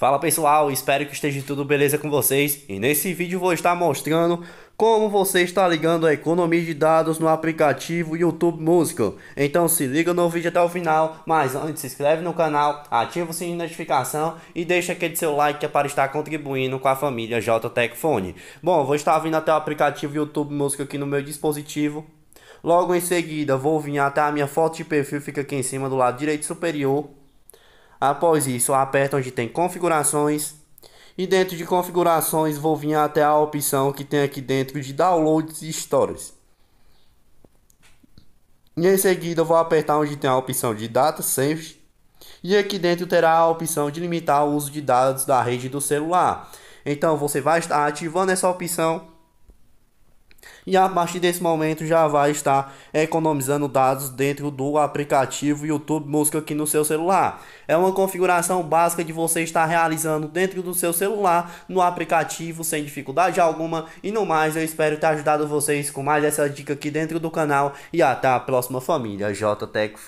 Fala pessoal, espero que esteja tudo beleza com vocês e nesse vídeo vou estar mostrando como você está ligando a economia de dados no aplicativo YouTube Música. Então se liga no vídeo até o final, mas antes se inscreve no canal, ativa o sininho de notificação e deixa aquele seu like é para estar contribuindo com a família JTEC Fone. Bom, vou estar vindo até o aplicativo YouTube Música aqui no meu dispositivo. Logo em seguida vou vir até a minha foto de perfil, fica aqui em cima do lado direito superior. Após isso, aperta onde tem configurações. E dentro de configurações, vou vir até a opção que tem aqui dentro de downloads e stories. E em seguida, vou apertar onde tem a opção de data save. E aqui dentro terá a opção de limitar o uso de dados da rede do celular. Então você vai estar ativando essa opção e a partir desse momento já vai estar economizando dados dentro do aplicativo YouTube Música aqui no seu celular. É uma configuração básica de você estar realizando dentro do seu celular no aplicativo sem dificuldade alguma e no mais eu espero ter ajudado vocês com mais essa dica aqui dentro do canal e até a próxima família JTech